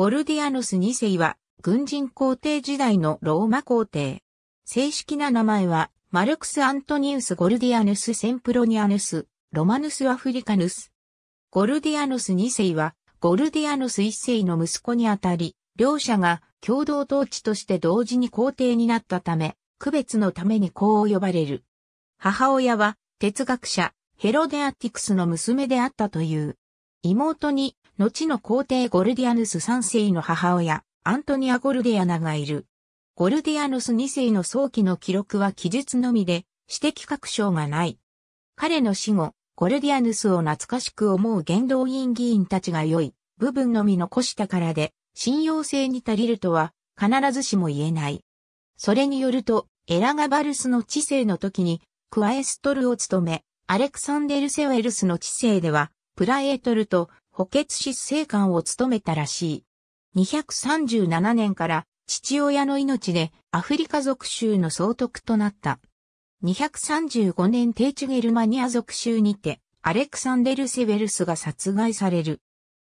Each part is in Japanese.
ゴルディアヌス2世は、軍人皇帝時代のローマ皇帝。正式な名前は、マルクス・アントニウス・ゴルディアヌス・センプロニアヌス、ロマヌス・アフリカヌス。ゴルディアヌス2世は、ゴルディアヌス1世の息子にあたり、両者が共同統治として同時に皇帝になったため、区別のためにこう呼ばれる。母親は哲学者ヘロデアティクスの娘であったという。妹に、後の皇帝ゴルディアヌス3世の母親、アントニア・ゴルディアナがいる。ゴルディアヌス2世の早期の記録は記述のみで、私的確証がない。彼の死後、ゴルディアヌスを懐かしく思う元老院議員たちが良い部分のみ残したからで、信用性に足りるとは必ずしも言えない。それによると、エラガバルスの知性の時に、クワエストルを務め、アレクサンデル・セウェルスの知性では、プラエートルと補欠執政官を務めたらしい。237年から父親の命でアフリカ族州の総督となった。235年定地ゲルマニア族州にて、アレクサンデル・セベルスが殺害される。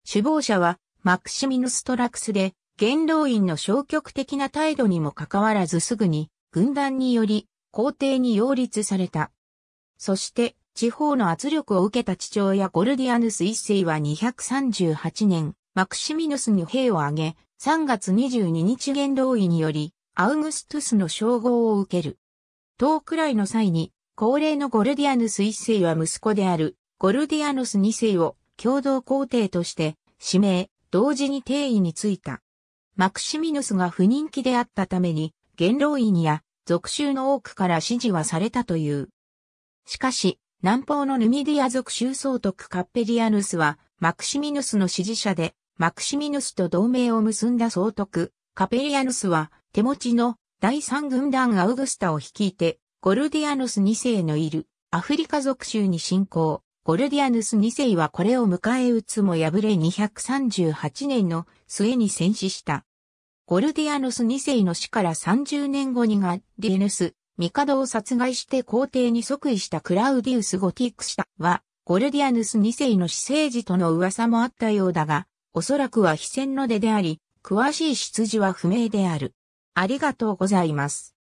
首謀者はマクシミヌストラクスで、元老院の消極的な態度にもかかわらずすぐに、軍団により、皇帝に擁立された。そして、地方の圧力を受けた父親ゴルディアヌス一世は238年、マクシミヌスに兵を挙げ、3月22日元老院により、アウグストゥスの称号を受ける。遠くらいの際に、高齢のゴルディアヌス一世は息子である、ゴルディアヌス二世を共同皇帝として、指名、同時に定位についた。マクシミヌスが不人気であったために、元老院や、属州の多くから支持はされたという。しかし、南方のヌミディア族州総督カッペリアヌスは、マクシミヌスの支持者で、マクシミヌスと同盟を結んだ総督、カペリアヌスは、手持ちの第三軍団アウグスタを率いて、ゴルディアヌス2世のいるアフリカ族州に侵攻。ゴルディアヌス2世はこれを迎え撃つも敗れ238年の末に戦死した。ゴルディアヌス2世の死から30年後にガッディエヌス帝を殺害して皇帝に即位したクラウディウス・ゴティックシタは、ゴルディアヌス2世の私生児との噂もあったようだが、おそらくは非戦の出であり、詳しい出自は不明である。ありがとうございます。